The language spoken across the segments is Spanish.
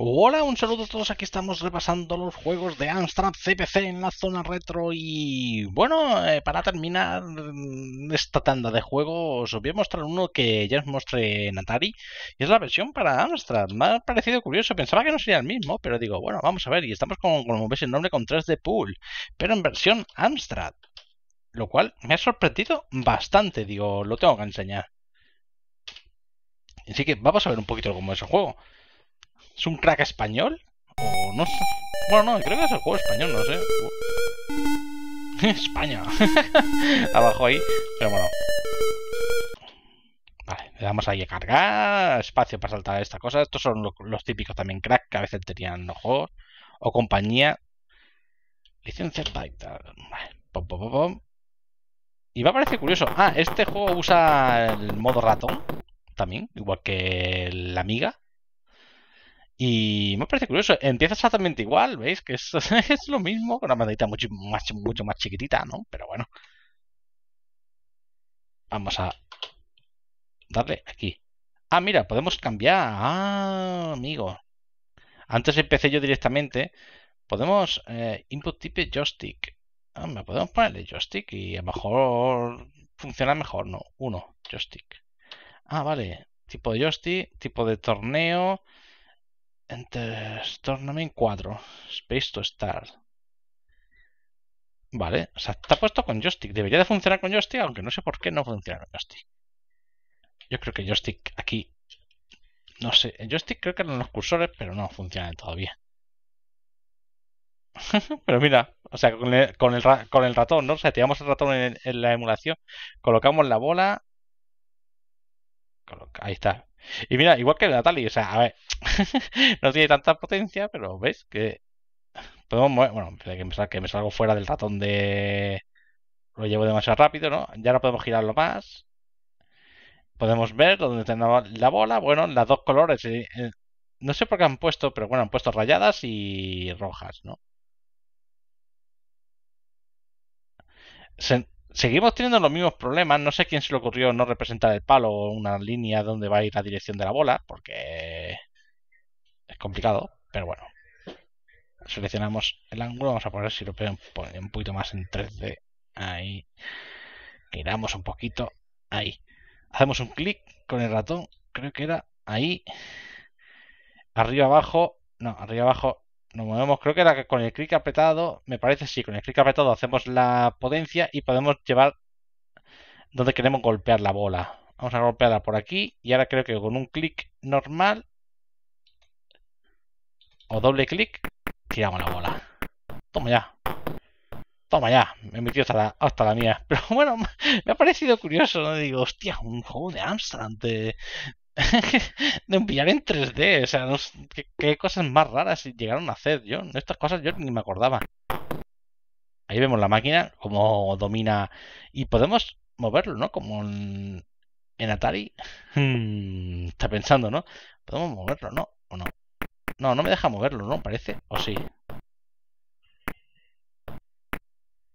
Hola, un saludo a todos. Aquí estamos repasando los juegos de Amstrad CPC en la zona retro. Y bueno, eh, para terminar esta tanda de juegos, os voy a mostrar uno que ya os mostré en Atari. Y es la versión para Amstrad. Me ha parecido curioso. Pensaba que no sería el mismo, pero digo, bueno, vamos a ver. Y estamos con, como veis, el nombre con 3 de pool, pero en versión Amstrad. Lo cual me ha sorprendido bastante. Digo, lo tengo que enseñar. Así que vamos a ver un poquito cómo es el juego. ¿Es un crack español? O no Bueno, no, creo que es el juego español, no sé. España. Abajo ahí. Pero bueno. Vale, le damos ahí a cargar. Espacio para saltar esta cosa. Estos son los, típicos también crack que a veces tenían los juegos. O compañía. Licencia Titan. Vale. Pom, pom, pom, y a parece curioso. Ah, este juego usa el modo ratón. También. Igual que la amiga. Y me parece curioso, empieza exactamente igual, ¿veis? Que es, es lo mismo, con una bandita mucho más, mucho chiquitita, ¿no? Pero bueno. Vamos a darle aquí. Ah, mira, podemos cambiar. Ah, amigo. Antes empecé yo directamente. Podemos eh, input type joystick. Ah, me podemos ponerle joystick y a lo mejor funciona mejor, ¿no? Uno, joystick. Ah, vale. Tipo de joystick, tipo de torneo. Enter Tournament 4. Space to Start. Vale, o sea, está puesto con joystick. Debería de funcionar con joystick, aunque no sé por qué no funciona con joystick. Yo creo que joystick aquí... No sé, el joystick creo que eran los cursores, pero no funcionan todavía. pero mira, o sea, con el, ratón, ¿no? O sea, tiramos el ratón en, la emulación, colocamos la bola... ahí está, y mira, igual que Natalie, o sea, a ver, no tiene tanta potencia, pero ves que podemos mover. Bueno, que me, salgo fuera del ratón de. Lo llevo demasiado rápido, ¿no? Ya no podemos girarlo más. Podemos ver dónde tenemos la bola. Bueno, las dos colores. Eh, eh, no sé por qué han puesto, pero bueno, han puesto rayadas y rojas, ¿no? seguimos teniendo los mismos problemas. No sé quién se le ocurrió no representar el palo o una línea donde va a ir la dirección de la bola, porque es complicado, pero bueno. Seleccionamos el ángulo, vamos a poner si lo un poquito más en 3D. Ahí. Giramos un poquito. Ahí. Hacemos un clic con el ratón. Creo que era ahí. Arriba abajo. No, arriba abajo. Nos movemos, creo que era con el clic apretado, me parece sí, con el clic apretado hacemos la potencia y podemos llevar donde queremos golpear la bola. Vamos a golpearla por aquí y ahora creo que con un clic normal o doble clic tiramos la bola. Toma ya. Toma ya, me he metido hasta la, hasta la mía. Pero bueno, me ha parecido curioso, ¿no? Digo, hostia, un juego de Amstrad de, de un pillar en 3D. O sea, ¿qué, cosas más raras llegaron a hacer, yo. Estas cosas yo ni me acordaba. Ahí vemos la máquina, como domina. Y podemos moverlo, ¿no? Como en, Atari. Hmm, está pensando, ¿no? Podemos moverlo, ¿no? ¿O no? No, no me deja moverlo, ¿no? Parece. ¿O sí?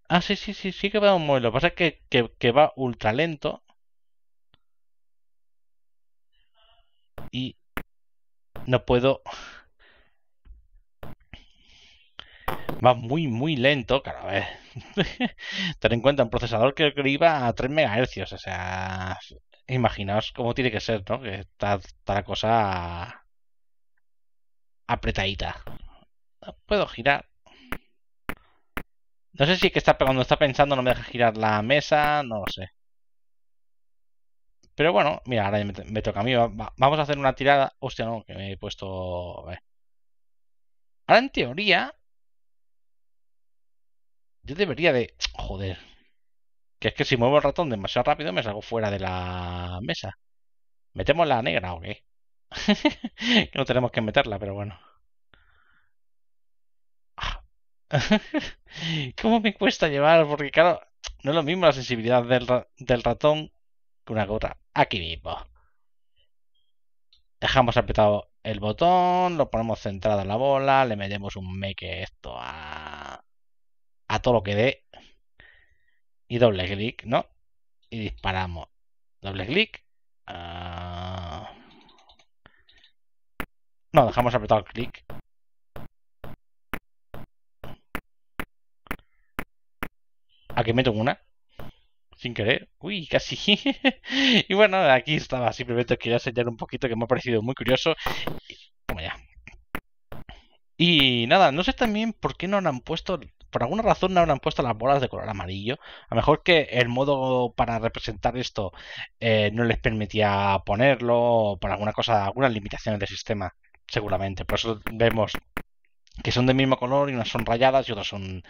Ah, sí, sí, sí, sí que podemos moverlo. Lo que pasa es que, que va ultra lento. y no puedo... Va muy, muy lento, claro, vez Ten en cuenta, un procesador que iba a 3 MHz, o sea, imaginaos cómo tiene que ser, ¿no? Que está, la cosa apretadita. No puedo girar. No sé si que está, cuando está pensando no me deja girar la mesa, no lo sé. Pero bueno, mira, ahora me, toca a mí. vamos a hacer una tirada. Hostia, no, que me he puesto. ver. Ahora en teoría. Yo debería de. Joder. Que es que si muevo el ratón demasiado rápido me salgo fuera de la mesa. ¿Metemos la negra o qué? que no tenemos que meterla, pero bueno. ¿Cómo me cuesta llevar? Porque claro, no es lo mismo la sensibilidad del, del ratón que una gota aquí mismo. Dejamos apretado el botón, lo ponemos centrado en la bola, le metemos un meque esto a, a todo lo que dé. Y doble clic, ¿no? Y disparamos. Doble clic. Ah. No, dejamos apretado el clic. Aquí meto una sin querer. Uy, casi. y bueno, aquí estaba. Simplemente quería enseñar un poquito que me ha parecido muy curioso. Y nada, no sé también por qué no han puesto por alguna razón no han puesto las bolas de color amarillo. A lo mejor que el modo para representar esto eh, no les permitía ponerlo, o por alguna cosa, algunas limitaciones del sistema, seguramente. Por eso vemos que son del mismo color y unas son rayadas y otras son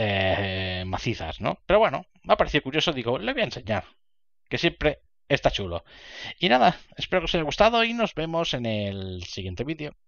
eh, macizas, ¿no? Pero bueno, me ha parecido curioso, digo, le voy a enseñar, que siempre está chulo. Y nada, espero que os haya gustado y nos vemos en el siguiente vídeo.